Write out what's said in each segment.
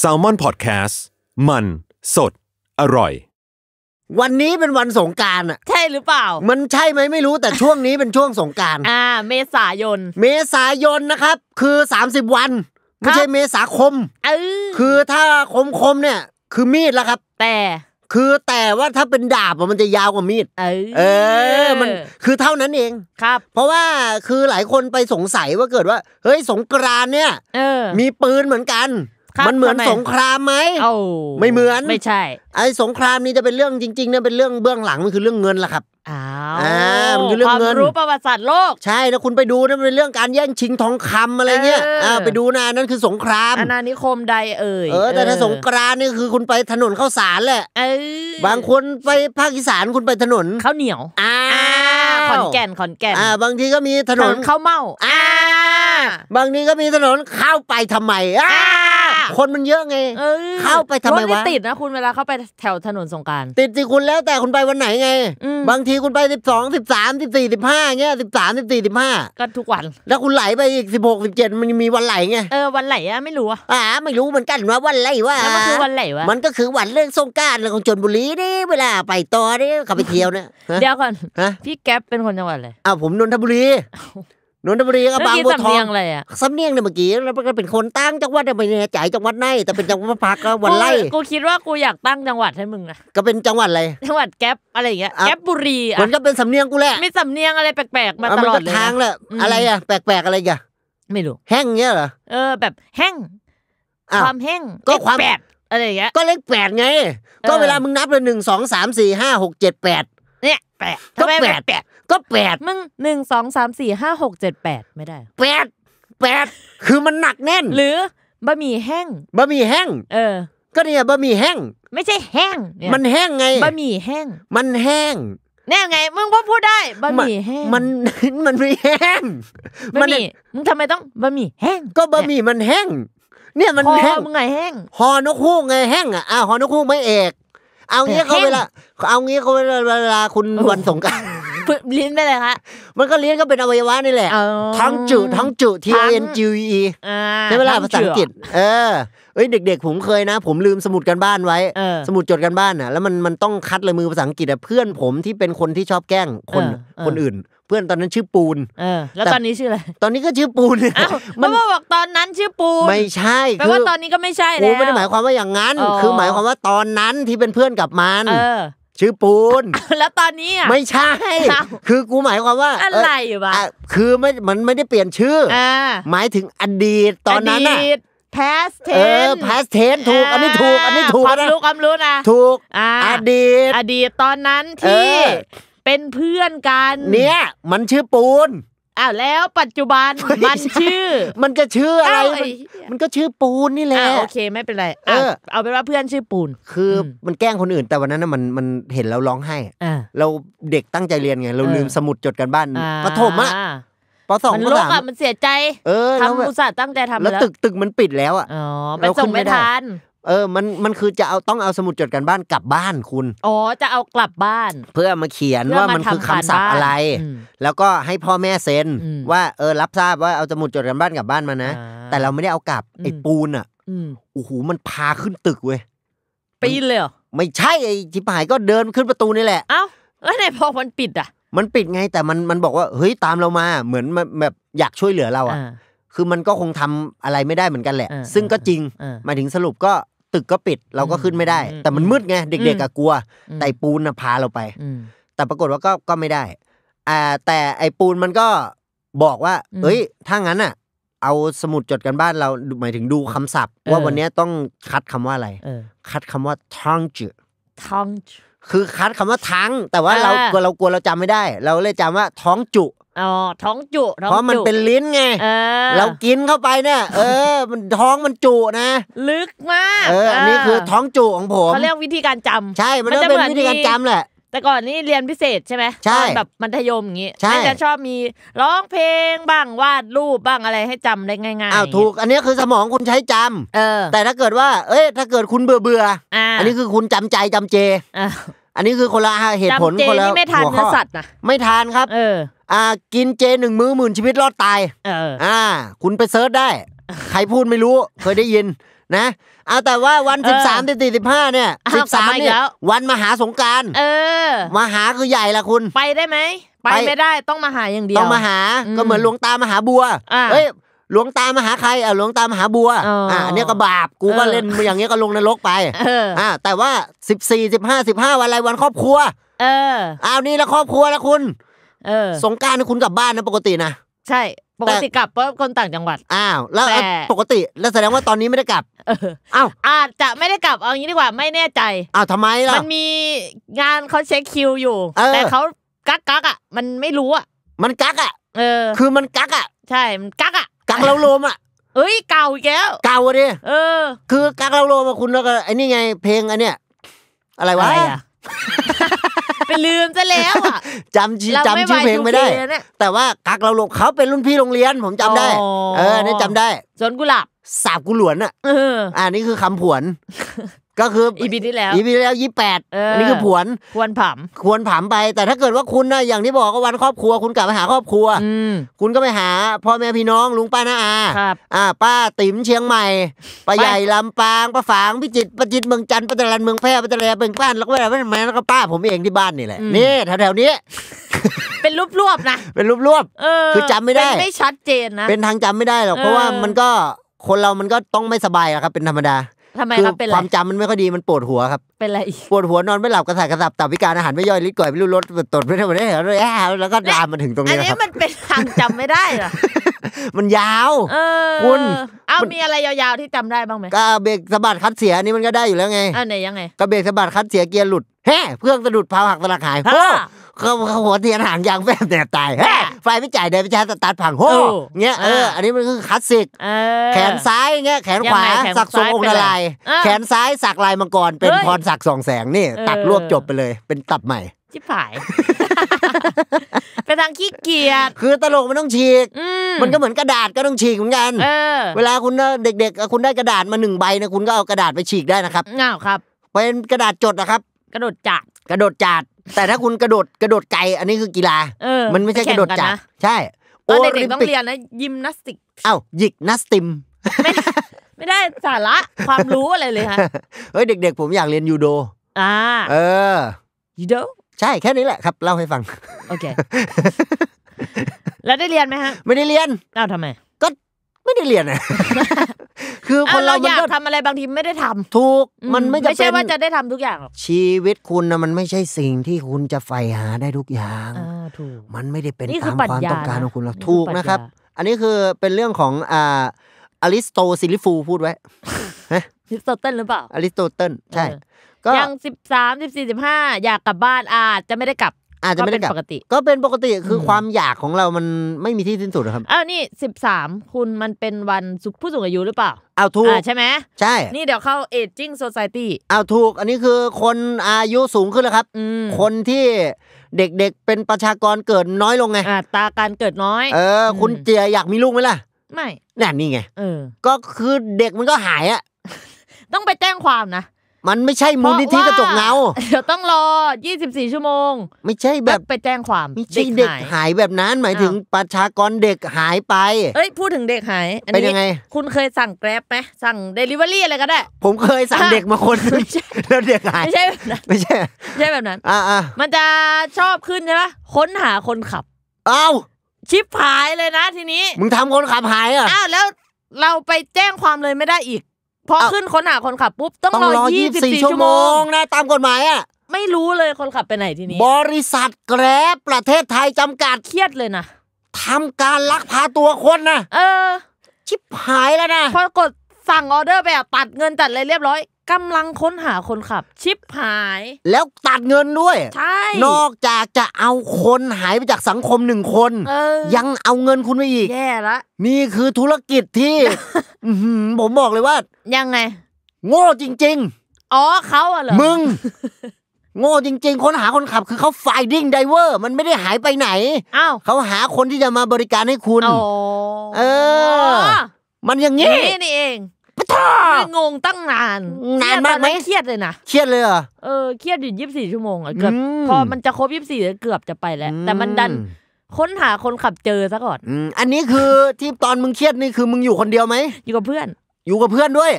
s a l ม o n PODCAST มัน สด อร่อย วันนี้เป็นวันสงการอ่ะใช่หรือเปล่า มันใช่ไหมไม่รู้แต่ช่วงนี้เป็นช่วงสงการอ่า เมษายนเมษายนนะครับ คือ 30 วันไม่ใช่เมษาคมเออคือถ้าคมคมเนี่ยคือมีดแล้วครับแต่คือแต่ว่าถ้าเป็นดาบมันจะยาวกว่ามีด เออ มัน คือเท่านั้นเอง ครับ เพราะว่าคือหลายคนไปสงสัยว่าเกิดว่า เฮ้ยสงกรานเนี่ยมีปืนเหมือนกันมันเหมือนสงครามไหมไม่เหมือนไม่ใช่ไอ้สงครามนี้จะเป็นเรื่องจริงๆเนี่ยเป็นเรื่องเบื้องหลัง มันคือเรื่องเงินล่ะครับอ้าวมันคือเรื่องเงินรู้ประวัติศาสตร์โลกใช่แล้วคุณไปดูนั่นเป็นเรื่องการแย่งชิงทองคำอะไรเงี้ยอ่าไปดูนะ นั่นคือสงครามอาณานิคมใดเอ่ยเออแต่ถ้าสงครามนี่คือคุณไปถนนข้าวสารแหละบางคนไปภาคอีสานคุณไปถนนข้าวเหนียวอ้าขอนแก่นขอนแก่นอ่าบางทีก็มีถนนข้าวเม่าอ้าบางทีก็มีถนนข้าวไปทำไมอ้าคนมันเยอะไงเข้าไปทำไมวะติดนะ คุณเวลาเข้าไปแถวถนนสงการติดสิคุณแล้วแต่คุณไปวันไหนไง บางทีคุณไปสิบสองสิบสามสิบสี่สิบห้าเงี้ยสิบสามสิบสี่สิบห้าก็ทุกวัน แล้วคุณไหลไปอีกสิบหกสิบเจ็ดมันมีวันไหลไงเออวันไหลอะไม่รู้อะอ่าไม่รู้เหมือนกันว่าวันไหลว่ามันคือวันไหลวะมันก็คือวันเรื่องสงการเรื่องของชนบุรีนี่เวลาไปต่อนี่ขับไปเที่ยวเนี่ยเดี๋ยวก่อนพี่แก๊ปเป็นคนจังหวัดอะไรอ้าวผมนนทบุรีนนทบุรีก็บางบัวทองสำเนียงเนี่ยเมื่อกี้แล้วก็เป็นคนตั้งจังหวัดไม่แน่ใจจังหวัดไหนแต่เป็นจังหวัดพักก็วันไล่กูคิดว่ากูอยากตั้งจังหวัดให้มึงนะก็เป็นจังหวัดอะไรจังหวัดแก๊ปอะไรอย่างเงี้ยแก๊ปบุรีอะมันก็เป็นสำเนียงกูแหละไม่สำเนียงอะไรแปลกๆมาตลอดเลยทางเลยอะไรอะแปลกๆอะไรอย่างไม่รู้แห้งเงี้ยเหรอเออ แบบแห้งความแห้งก็ความแปดอะไรอย่างเงี้ยก็เลขแปดไง ก็เวลามึงนับเลยหนึ่งสองสามสี่ห้าหกเจ็ดแปดเนี่ยแปดก็แปดแปดก็แปดมึงหนึ่งสองสามสี่ห้าหกเจ็ดแปดไม่ได้แปดแปดคือมันหนักแน่นหรือบะหมี่แห้งบะหมี่แห้ง เออ ก็เนี่ยบะหมี่แห้ง ไม่ใช่แห้งมันแห้งไงบะหมี่แห้ง มันแห้ง แน่ไงมึงพอพูดได้บะหมี่แห้งมันมันไม่แห้งบะหมี่มึงทำไมต้องบะหมี่แห้ง ก็บะหมี่มันแห้ง เนี่ยมันแห้งมึงไงแห้งหอนกฮูกไงแห้งอ่ะอ่าหอนกฮูกไม่เอก เอางี้เขาเวลาเอางี้เขาเวลาคุณวันสงการลิ้นไปเลยคะมันก็ลิ้นก็เป็นอวัยวะนี่แหละทั้งจุ ทั้งจุ T A N G U E ใช่ไหมล่ะภาษาอังกฤษ เออเอ้ยเด็กๆ ผมเคยนะ ผมลืมสมุดกันบ้านไว้ สมุดจดกันบ้านอ่ะ แล้วมันมันต้องคัดเลยมือภาษาอังกฤษอ่ะเพื่อนผมที่เป็นคนที่ชอบแกล้งคนคนอื่น เพื่อนตอนนั้นชื่อปูนเออ แล้วตอนนี้ชื่ออะไร ตอนนี้ก็ชื่อปูนมันบอกตอนนั้นชื่อปูน ไม่ใช่แปลว่าตอนนี้ก็ไม่ใช่แล้วไม่ได้หมายความว่าอย่างนั้น คือหมายความว่าตอนนั้นที่เป็นเพื่อนกับมันชื่อปูนแล้วตอนนี้อ่ะไม่ใช่คือกูหมายความว่าอะไรวะคือไม่มันไม่ได้เปลี่ยนชื่อหมายถึงอดีตตอนนั้นอะ past tense เออ past tense ถูกอันนี้ถูกอันนี้ถูกความรู้ความรู้นะถูกอดีตอดีตตอนนั้นที่เป็นเพื่อนกันเนี่ยมันชื่อปูนอ้าวแล้วปัจจุบัน มันชื่อ มันจะชื่ออะไร มันก็ชื่อปูนนี่แหละโอเคไม่เป็นไร เออเอาเป็นว่าเพื่อนชื่อปูนคือมันแกล้งคนอื่นแต่วันนั้นมันมันเห็นแล้วร้องไห้เราเด็กตั้งใจเรียนไงเราลืมสมุด จดกันบ้านปฐมอะปสองมันลอะมันเสียใจเออทำอุตส่าห์ตั้งใจทำแล้วตึกตึกมันปิดแล้วอะอ๋อไปส่งไม่ทันเออ มัน มันคือจะเอา ต้องเอาสมุดจดกันบ้านกลับบ้านคุณ อ๋อ จะเอากลับบ้าน เพื่อมาเขียนว่ามันคือคำศัพท์อะไร แล้วก็ให้พ่อแม่เซ็นว่าเออ รับทราบว่าเอาสมุดจดกันบ้านกลับบ้านมานะ แต่เราไม่ได้เอากลับไอ้ปูนอ่ะโอ้โหมันพาขึ้นตึกเว้ยปีนเลยเหรอไม่ใช่ไอ้จิ๋ายก็เดินขึ้นประตูนี่แหละ เอ้าแล้วไหนพอมันปิดอ่ะ มันปิดไง แต่มัน มันบอกว่าเฮ้ยตามเรามาเหมือนแบบอยากช่วยเหลือเรา อ่ะ คือมันก็คงทำอะไรไม่ได้เหมือนกันแหละ ซึ่งก็จริง มาถึงสรุปก็ตึกก็ปิดเราก็ขึ้นไม่ได้ แต่มันมืดไงเด็กๆก็กลัวไต่ปูนพาเราไปแต่ปรากฏว่าก็ก็ไม่ได้อ่าแต่ไอปูนมันก็บอกว่าเอ้ยถ้างั้นอ่ะ เอาสมุดจดกันบ้านเราหมายถึงดูคำศัพท์ ว่าวันนี้ต้องคัดคำว่าอะไรคัดคำว่าท้องจืท้องคือคัดคำว่าทั้งแต่ว่าเรากลัวเรากลัวเราจำไม่ได้ เราเลยจำว่าท้องจุอ๋อท้องจุเพราะมันเป็นลิ้นไงเรากินเข้าไปเนี่ย เออมันท้องมันจุนะ ลึกมากเอออันนี้คือท้องจุของผมเขาเรียกวิธีการจำ ใช่มันจะเป็นวิธีการจำแหละแต่ก่อนนี่เรียนพิเศษใช่ไหมใช่แบบมัธยมอย่างงี้ใช่จะชอบมีร้องเพลงบ้างวาดรูปบ้างอะไรให้จำได้ง่ายๆอ้าวถูกอันนี้คือสมองคุณใช้จำ เออแต่ถ้าเกิดว่าเอ้ยถ้าเกิดคุณเบื่อเบื่ออ่าอันนี้คือคุณจำใจจำเจอันนี้คือคนละเหตุผลคนละหัวข้อไม่ทานเนื้อสัตว์นะไม่ทานครับเอออ่ากินเจหนึ่งมือหมื่นชีวิตรอดตายอ่าคุณไปเซิร์ชได้ ใครพูดไม่รู้ เคยได้ยินนะเอาแต่ว่าวันสิบสามสิบสี่สิบห้าเนี่ยสิบสามเนี่ย วันมหาสงการเออมหาคือใหญ่ละคุณ ไปได้ไหม ไปไม่ได้ ต้องมหาอย่างเดียว ต้องมหา ก็เหมือนหลวงตามหาบัวเอ้ย หลวงตามหาใครอ่ะหลวงตามหาบัวอ่าเนี่ยก็บาป กูก็เล่นอย่างเงี้ยก็ลงในรกไปอ่าแต่ว่าสิบสี่สิบห้าสิบห้าวันอะไรวันครอบครัว เอออ้าวนี่ละครอบครัวละคุณเออสงการคุณกลับบ้านนะ ปกตินะ ใช่ ปกติกลับเพราะคนต่างจังหวัดอ้าว แล้วปกติแล้วแสดงว่าตอนนี้ไม่ได้กลับอ้าวอาจจะไม่ได้กลับเอางี้ดีกว่าไม่แน่ใจอ้าวทำไมล่ะมันมีงานเขาเช็คคิวอยู่แต่เขากักกักอ่ะมันไม่รู้อ่ะมันกักอ่ะ เออ คือมันกักอ่ะใช่มันกักอ่ะกักแล้วลมอ่ะเอ้ยเก่าอีกแล้ว เก่าดิเออ คือกักเราโลมาคุณแล้วก็ไอ้นี่ไงเพลงอันเนี้ยอะไรวะไปลืมซะแล้วอ่ะจำชื่อจำชื่อเพลงไม่ได้ แต่ว่ากักเราหลงเขาเป็นรุ่นพี่โรงเรียน ผมจำได้ เออนี่จำได้สวนกุหลาบสาบกุหลวนอ่ะอ่านี่คือคำผวนก็คืออีพีที่แล้วอีพีที่แล้วยี่แปดอันนี้คือผวนควรผำควรผำไป แต่ถ้าเกิดว่าคุณนะอย่างที่บอกก็วันครอบครัวคุณกลับไปหาครอบครัวคุณก็ไปหาพ่อแม่พี่น้อง ลุงป้าน้าอาอ่า ป้าติ๋มเชียงใหม่ป้าใหญ่ลำปางป้าฝางพิจิตรประจิตเมืองจันทร์ปัตตานเมืองแพร่ปัตตานีเมืองป้านแล้วก็แบบนม่แล้วก็ป้าผมเองที่บ้านนี่แหละนี่แถวๆนี้ เป็นรูปรวบนะเป็นรูปรวบคือจำไม่ได้เป็นไม่ชัดเจนนะเป็นทางจำไม่ได้หรอกเพราะว่ามันก็คนเรามันก็ต้องไม่สบายอะครับ เป็นธรรมดาทำไมครับเป็นไรความจำมันไม่ค่อยดีมันปวดหัวครับ เป็นไรปวดหัวนอนไม่หลับกระสับกระสับตับพิการอาหารไม่ย่อยลิ้นก่อยไม่รู้รสตดไม่ได้ไม่ได้แล้วก็ลามมาถึงตรงนี้ครับอันนี้มันเป็นทางจำไม่ได้เหรอมันยาวคุณเอามีอะไรยาวๆที่จำได้บ้างไหมก็เบรกสะบัดคัดเสียนี่มันก็ได้อยู่แล้วไงอันไหนยังไง ก็เบรกสะบัดคัดเสียเกียร์หลุดแฮ่เพื่องสะดุดพาหักสลักหายโอ้เขาเขาหัวเทียนหางยางแฟบแดดตายไฟไม่จ่ายเดินไปชาสตาตัดผังโหเงี้ยเออ อันนี้มันคือคลาสสิกแขนซ้ายเงี้ยแขนขวาสักทรงองค์ลายแขนซ้ายสักลายมังกรเป็นพรสักสองแสงนี่ตัดรวบจบไปเลย เป็นตับใหม่ชิบหายไปทางขี้เกียจ คือตลกมันต้องฉีก มันก็เหมือนกระดาษก็ต้องฉีกเหมือนกันเวลาคุณเด็กๆ คุณได้กระดาษมาหนึ่งใบนะคุณก็เอากระดาษไปฉีกได้นะครับ อ้าวครับ เป็นกระดาษจดนะครับ กระโดดจัดกระโดดจัดแต่ถ้าคุณกระโดดกระโดดไกลอันนี้คือกีฬามันไม่ใช่กระโดดจับใช่ โอลิมปิกต้องเรียนนะยิมนาสติกเอ้ายิกนัสติม ไม่ได้สาระความรู้อะไรเลยค่ะเฮ้ยเด็ก ๆ ผมอยากเรียนยูโด อ่า เออ ยูโด ใช่แค่นี้แหละครับเล่าให้ฟัง โอเค แล้วได้เรียนไหมฮะ ไม่ได้เรียนเล่าทำไมก็ไม่ได้เรียนอ่ะ คือคนเราอยากทำอะไรบางทีไม่ได้ทำถูก มันไม่ไม่ใช่ว่าจะได้ทำทุกอย่าง ชีวิตคุณนะมันไม่ใช่สิ่งที่คุณจะใฝ่หาได้ทุกอย่างอถูก มันไม่ได้เป็นตามความต้องการของคุณหรอกถูกนะครับ อันนี้คือเป็นเรื่องของอ่าอริสโตซิลิฟูพูดไว้อริสโตเติลหรือเปล่าอริสโตเติล ใช่ ก็ยังสิบสามสิบสี่สิบห้า อยาก กลับบ้านอาจจะไม่ได้กลับอาจจะไม่ได้กบปกติ ก็เป็นปกติคือความอยากของเรามันไม่มีที่สิ้นสุดครับอ้าวนี่สิบสามคุณมันเป็นวันสุผู้สูงอายุหรือเปล่าเอาถูกใช่ไหมใช่นี่เดี๋ยวเข้าเอจจิ้งโซซายตี้เอาถูก อันนี้คือคนอายุสูงขึ้นแล้วครับ คนที่เด็กๆ เป็นประชากรเกิดน้อยลงไงตาการเกิดน้อย เออ คุณเจียอยากมีลูกไหมล่ะ ไม่นี่นงี่ไงก็คือเด็กมันก็หายอะต้องไปแจ้งความนะมันไม่ใช่มูลนิธิกระจกเงา เดี๋ยวต้องรอ 24 ชั่วโมง ไม่ใช่แบบไปแจ้งความเด็กหายแบบนั้นหมายถึงประชากรเด็กหายไปเอ้ยพูดถึงเด็กหายอปนนยังไงคุณเคยสั่งแกร็บไหมสั่งเดลิเวอรี่อะไรก็ได้ ผมเคยสั่งเด็กมาคนแล้วเด็กหาย ไม่ใช่แบบนั้นไม่ใช่ไม่ใช่แบบนั้นอ่าอ่มันจะชอบขึ้นใช่ไหมค้นหาคนขับอ้าวชิปหายเลยนะทีนี้มึงทำคนขับหายอ่ะอ้าวแล้วเราไปแจ้งความเลยไม่ได้อีกพอขึ้นคนหาคนขับปุ๊บ ต้องรอ 24 ชั่วโมง นะตามกฎหมายอ่ะไม่รู้เลยคนขับไปไหนทีนี้ บริษัทแกร็บประเทศไทยจำกัด เครียดเลยนะทำการลักพาตัวคนนะเออ ชิบหายแล้วนะ พอกดสั่งออเดอร์แบบตัดเงินตัดเลยเรียบร้อยกำลังค้นหาคนขับ ชิปหาย แล้วตัดเงินด้วย ใช่ นอกจากจะเอาคนหายไปจากสังคมหนึ่งคนยังเอาเงินคุณไปอีกแย่ละนี่คือธุรกิจที่ผมบอกเลยว่า ยังไง โง่จริงอ๋อเขาอะเหรอมึง โง่จริง ๆ ค้นหาคนขับ คือเขาไฟดิ้งไดเวอร์มันไม่ได้หายไปไหนอ้าวเขาหาคนที่จะมาบริการให้คุณ อ๋อเออ มันอย่างนี้นี่เองท่างงตั้งนานนานมากไหมเครียดเลยนะ เครียดเลยเหรอเออเครียดอยู่ยี่สิบสี่ชั่วโมงอ่ะเกือบพอมันจะครบยี่สิบสี่เกือบจะไปแล้ว แต่มันดันค้นหาคนขับเจอซะก่อนอันนี้คือที่ตอนมึงเครียดนี่คือมึงอยู่คนเดียวไหมอยู่กับเพื่อน อยู่กับ เพื่อนด้วย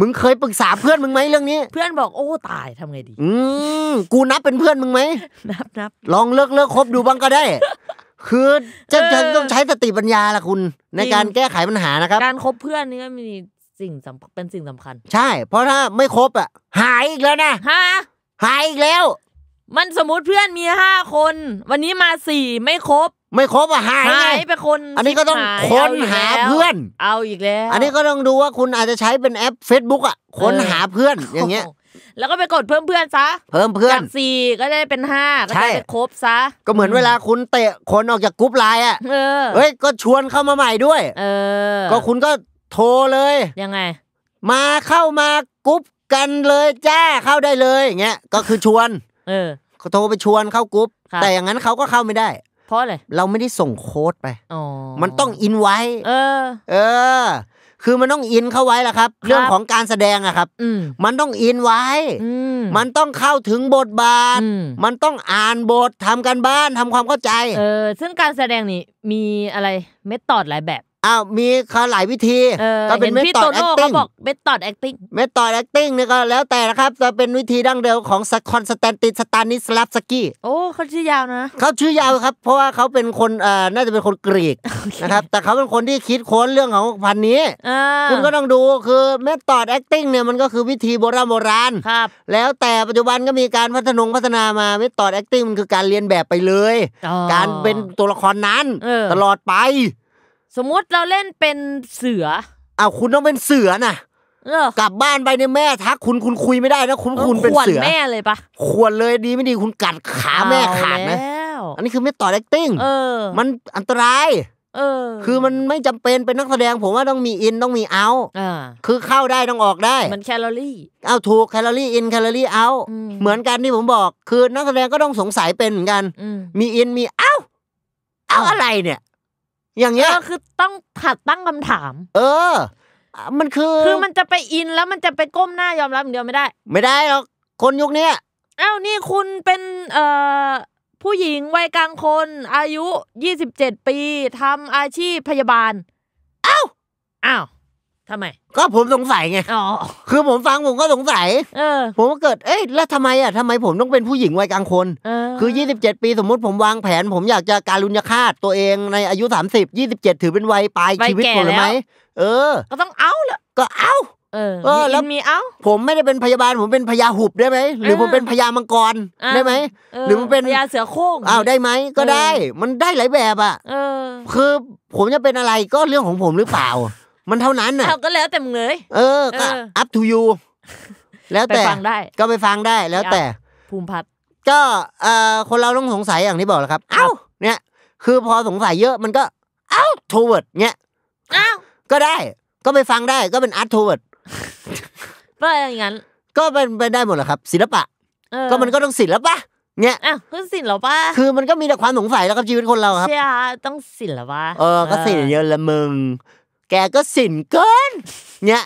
มึงเคยปรึกษาเพื่อนมึงไหมเรื่องนี้ เพื่อนบอกโอ้ตายทำไงดี อืมกูนับเป็นเพื่อนมึงไหมนับนับลองเลิกเลิกคบดูบ้างก็ได้ คือจะต้องใช้สติปัญญาล่ะคุณ ในการแก้ไขปัญหานะครับการคบเพื่อนนี่ก็มีสิ่งสำเป็นสิ่งสำคัญ ใช่ เพราะถ้าไม่ครบอ่ะหายอีกแล้วนะฮะหายอีกแล้ว มันสมมติเพื่อนมีห้าคน วันนี้มาสี่ไม่ครบไม่ครบอ่ะหายหายไปคนอันนี้ก็ต้องค้นหาเพื่อน เอาอีกแล้วอันนี้ก็ต้องดูว่าคุณอาจจะใช้เป็นแอป Facebook อ่ะค้นหาเพื่อนอย่างเงี้ย แล้วก็ไปกดเพิ่มเพื่อนซะเพิ่มเพื่อนจากสี่ก็ได้เป็นห้าก็ได้ครบซะก็เหมือนเวลาคุณเตะคนออกจากกรุ๊ปไลน์อ่ะเฮ้ยก็ชวนเข้ามาใหม่ด้วย เออก็คุณก็โทรเลยยังไง มาเข้ามากรุ๊ปกันเลยจ้าเข้าได้เลยอย่างเงี้ยก็คือชวน เออเขาโทรไปชวนเข้ากรุ๊ปบแต่อย่างนั้นเขาก็เข้าไม่ได้ เพราะอะไรเราไม่ได้ส่งโค้ดไปอมันต้องอินไว้เออ เออ คือมันต้องอินเข้าไว้ละครับ เรื่องของการแสดงอะครับมมันต้องอินไว้ มันต้องเข้าถึงบทบาทมมันต้องอ่านบททำกันบ้านทำความเข้าใจ เออ ซึ่งการแสดงนี่มีอะไรเมธอดหลายแบบอ้าวมีเขาหลายวิธีก็เป็นเมตอดแอคติ้งบอกเมตอดแอคติ้งเมตอดแอคติ้งนี่ก็แล้วแต่นะครับจะเป็นวิธีดั้งเดิมของคอนสแตนตินสตานิสลาฟสกี้โอ้เขาชื่อยาวนะเขาชื่อยาวครับ เพราะว่าเขาเป็นคนเอ่อน่าจะเป็นคนกรีกนะครับแต่เขาเป็นคนที่คิดค้น เรื่องของพันนี้ คุณก็ต้องดูคือเมตอดแอคติ้งเนี่ยมันก็คือวิธีโบราณโบราณครับแล้วแต่ปัจจุบันก็มีการพัฒนงพัฒนามาเมตอดแอคติ้งมันคือการเรียนแบบไปเลยการเป็นตัวละครนั้นตลอดไปสมมุติเราเล่นเป็นเสืออ้าคุณต้องเป็นเสือน่ะกลับบ้านไปในแม่ทักคุณคุณคุยไม่ได้นะคุณคุณเป็นเสือแม่เลยปะควรเลยดีไม่ดีคุณกัดขาแม่ขาดนะอันนี้คือไม่ต่อแอคติ้งมันอันตราย เออ คือมันไม่จำเป็นเป็นนักแสดงผมว่าต้องมีอินต้องมีเอาคือเข้าได้ต้องออกได้มันแคลอรี่เอาถูกแคลอรี่อินแคลอรี่เอา เหมือนกันที่ผมบอก คือนักแสดงก็ต้องสงสัยเป็นเหมือนกันมีอินมีเอาเอาอะไรเนี่ยอย่างเงี้ยคือต้องถัดตั้งคำถาม เออ มันคือคือมันจะไปอินแล้วมันจะไปก้มหน้ายอมรับเดียวไม่ได้ ไม่ได้หรอกคนยุคนี้อ้าวนี่คุณเป็นเอ่อผู้หญิงวัยกลางคนอายุยี่สิบเจ็ดปีทำอาชีพพยาบาลอ้าวอ้าวทำไมก็ผมสงสัยไงอ๋อคือผมฟังผมก็สงสัยเออ ผมก็เกิดเอ๊ะแล้วทำไมอ่ะทำไมผมต้องเป็นผู้หญิงวัยกลางคนคือ 27 ปีสมมติผมวางแผน ผมอยากจะการุญฆาตตัวเองในอายุ 30 27 ถือเป็นวัยปลายชีวิตผมรลอไหมเออก็ต้องเอาละก็เอาเออแล้วมีเอ้าผมไม่ได้เป็นพยาบาล ผมเป็นพยาหุบได้ไหมหรือผมเป็นพยามังกรได้ไหมหรือผมเป็นพยาเสือโค้งอ้าวได้ไหมก็ได้ มันได้หลายแบบอ่ะคือผมจะเป็นอะไรก็เรื่องของผมหรือเปล่ามันเท่านั้นน่ะเอาก็แล้วแต่มึงเลย เออก็อัพทูยูแล้วแต่ก็ไปฟังได้แล้วแต่ ภูมิพัฒน์ก็เอ่อคนเราต้องสงสัยอย่างที่บอกแล้วครับ เอ้า เนี่ย คือพอสงสัยเยอะมันก็เอ้าทูเวิร์ดเนี่ยเอ้าก็ได้ ก็ไปฟังได้ก็เป็นอาร์ตทูเวิร์ดก็อย่างนั้นก็เป็นไปได้หมดแหละครับศิลปะก็มันก็ต้องศิลปะเนี่ยอ่ะคือศิลปะคือมันก็มีแต่ความสงสัยแล้วครับชีวิตคนเราครับใช่ต้องศิลปะเออก็ศิลเยอะละมึงแกก็สินเกินเนี่ย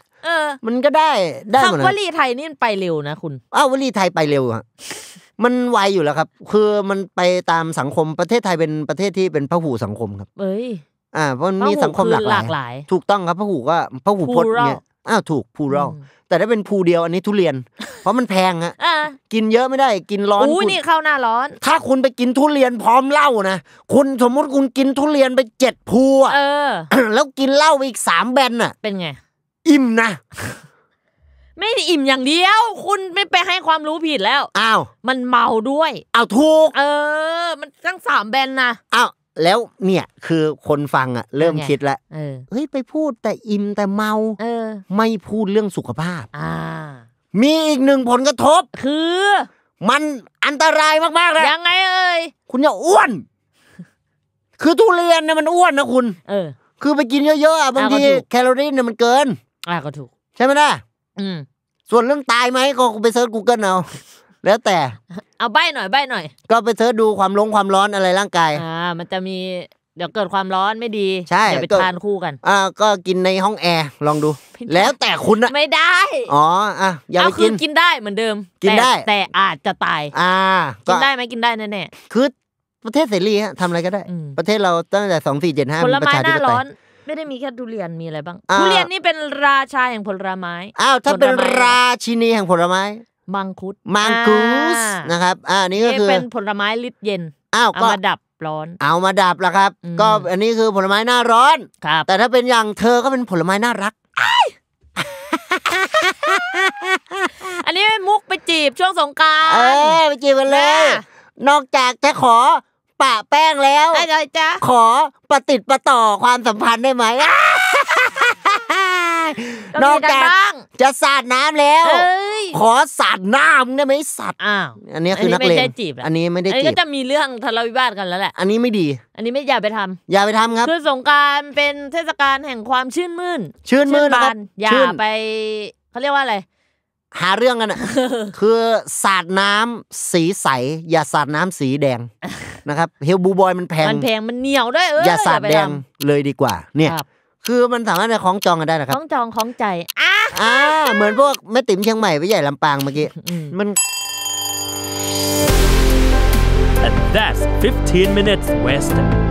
มันก็ได้ได้หมดคำวลีไทยนี่มันไปเร็วนะคุณอ้าววลีไทยไปเร็วฮะมันไวอยู่แล้วครับ คือมันไปตามสังคมประเทศไทยเป็นประเทศที่เป็นพหูสังคมครับ เอ้ย อ่าเพราะมีสังคมหลากหลาย ถูกต้องครับพหูก็พหูพจน์เนี่ยอ้าวถูกพูรอลแต่ถ้าเป็นภูเดียวอันนี้ทุเรียนเพราะมันแพงอะกินเยอะไม่ได้กินร้อนอู้นี่เข้าหน้าร้อน ถ้าคุณไปกินทุเรียนพร้อมเหล้านะคุณสมมติคุณกินทุเรียนไปเจ็ดภูอะแล้วกินเหล้าอีกสามแบนอะเป็นไงอิ่มนะไม่อิ่มอย่างเดียว คุณไม่ไปให้ความรู้ผิดแล้วอ้าวมันเมาด้วยอ้าวถูก เออ มันทั้งสามแบนนะอ้าวแล้วเนี่ย คือคนฟังอะเริ่มคิดแล้วเฮ้ยไปพูดแต่อิ่มแต่เมาเไม่พูดเรื่องสุขภาพ อ่า มีอีกหนึ่งผลกระทบ คือ มันอันตรายมาก ๆ เลย ยังไงเอ่ยคุณอย่าอ้วน คือทุเรียนเนี่ยมันอ้วนนะคุณ เออ คือไปกินเยอะๆบางทีแคลอรี่เนี่ยมันเกิน อ่าก็ถูก ใช่ไหมล่ะอืมส่วนเรื่องตายไหมก็ไปเซิร์ชกูเกิลเอาแล้วแต่ เอาใบหน่อยใบหน่อยก็ไปเซิร์ชดูความลงความร้อนอะไรร่างกายอ่า มันจะมีเดี๋ยวเกิดความร้อนไม่ดีใช่อย่าไปทานคู่กันอ่าก็กินในห้องแอร์ลองดูแล้วแต่คุณนะไม่ได้อ๋ออ่ะอย่าไปกินกินได้เหมือนเดิมกินได้แต่อาจจะตาย อ่ากินได้ไหมกินได้แน่คือประเทศเสรีฮะทำอะไรก็ได้ ประเทศเราตั้งแต่สองสี่เจ็ดห้าผลไม้หน้าร้อนไม่ได้มีแค่ทุเรียนมีอะไรบ้างทุเรียนนี่เป็นราชาแห่งผลไม้อ้าวถ้าเป็นราชินีแห่งผลไม้มังคุดมังคุสนะครับอ่านี่ก็คือเป็นผลไม้ลิดเย็นอ้าวก็มาดับร้อนเอามาดับละครับ ก็อันนี้คือผลไม้หน้าร้อนครับแต่ถ้าเป็นอย่างเธอก็เป็นผลไม้น่ารักอันนี้มุกไปจีบช่วงสงการเออไปจีบกันเลย นอกจากจะขอปะแป้งแล้วอะไรจ๊ะ ขอปฏิติประต่อความสัมพันธ์ได้ไหมนอกจากจะสาดน้ำแล้วขอสาดหน้ามึงได้ไหมสัตว์อ้าวอันนี้คือนักเลงอันนี้ไม่ได้จีบอันนี้ก็จะมีเรื่องทะเลาะวิวาทกันแล้วแหละ อันนี้ไม่ดี อันนี้ไม่อย่าไปทำ อย่าไปทำครับคือสงการเป็นเทศกาลแห่งความชื่นมื่น ชื่นมื่นครับอย่าไปเขาเรียกว่าอะไร หาเรื่องกันอ่ะคือสาดน้ำสีใส อย่าสาดน้ำสีแดงนะครับ เฮลบูบอยมันแพงมันแพงมันเหนียวด้วยเอออย่าสาดแดงเลยดีกว่า เนี่ยคือมันสามารถไปคล้องจองกันได้นะครับคล้องจองคล้องใจอ่ะอ่าเหมือนพวกแม่ติ๋มเชียงใหม่ไปใหญ่ลำปางเมื่อกี้มัน and that's 15 minutes western